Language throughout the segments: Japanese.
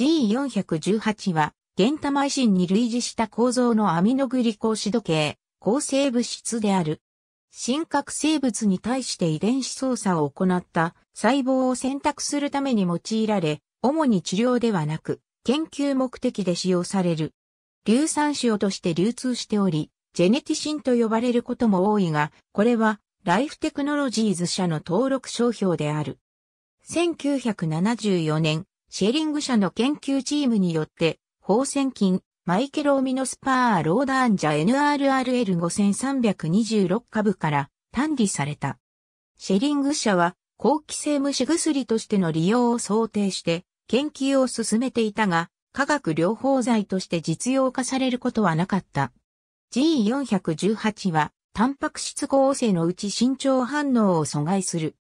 G418 は、原イシンに類似した構造のアミノグリコシド系、構成物質である。真核生物に対して遺伝子操作を行った細胞を選択するために用いられ、主に治療ではなく、研究目的で使用される。硫酸塩として流通しており、ジェネティシンと呼ばれることも多いが、これは、ライフテクノロジーズ社の登録商標である。1974年、シェリング社の研究チームによって、放線菌、マイケローミノスパーローダーンジャ NRRL5326 株から単理された。シェリング社は、後期性虫薬としての利用を想定して、研究を進めていたが、化学療法剤として実用化されることはなかった。G418 は、タンパク質合成のうち慎重反応を阻害する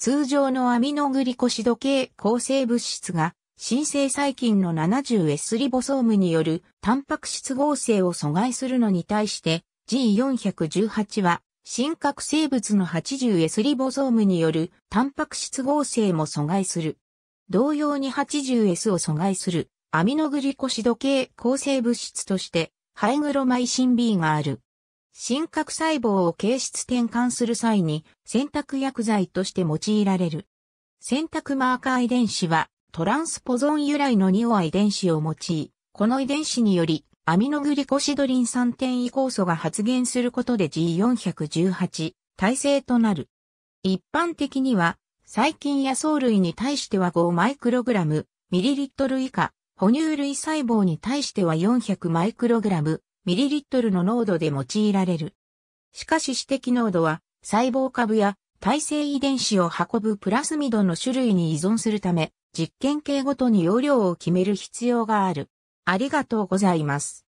通常のアミノグリコシド系構成物質が、新生細菌の 70S リボソームによるタンパク質合成を阻害するのに対して G418 は新核生物の 80S リボソームによるタンパク質合成も阻害する。同様に 80S を阻害するアミノグリコシド系構成物質としてハイグロマイシン B がある。真核細胞を形質転換する際に選択薬剤として用いられる。選択マーカー遺伝子はトランスポゾン由来の2オア遺伝子を用い、この遺伝子によりアミノグリコシドリン酸転移酵素が発現することで G418 耐性となる。一般的には細菌や藻類に対しては5マイクログラム、ミリリットル以下、哺乳類細胞に対しては400マイクログラム、ミリリットルの濃度で用いられる。しかし指摘濃度は細胞株や耐性遺伝子を運ぶプラスミドの種類に依存するため、実験系ごとに容量を決める必要がある。ありがとうございます。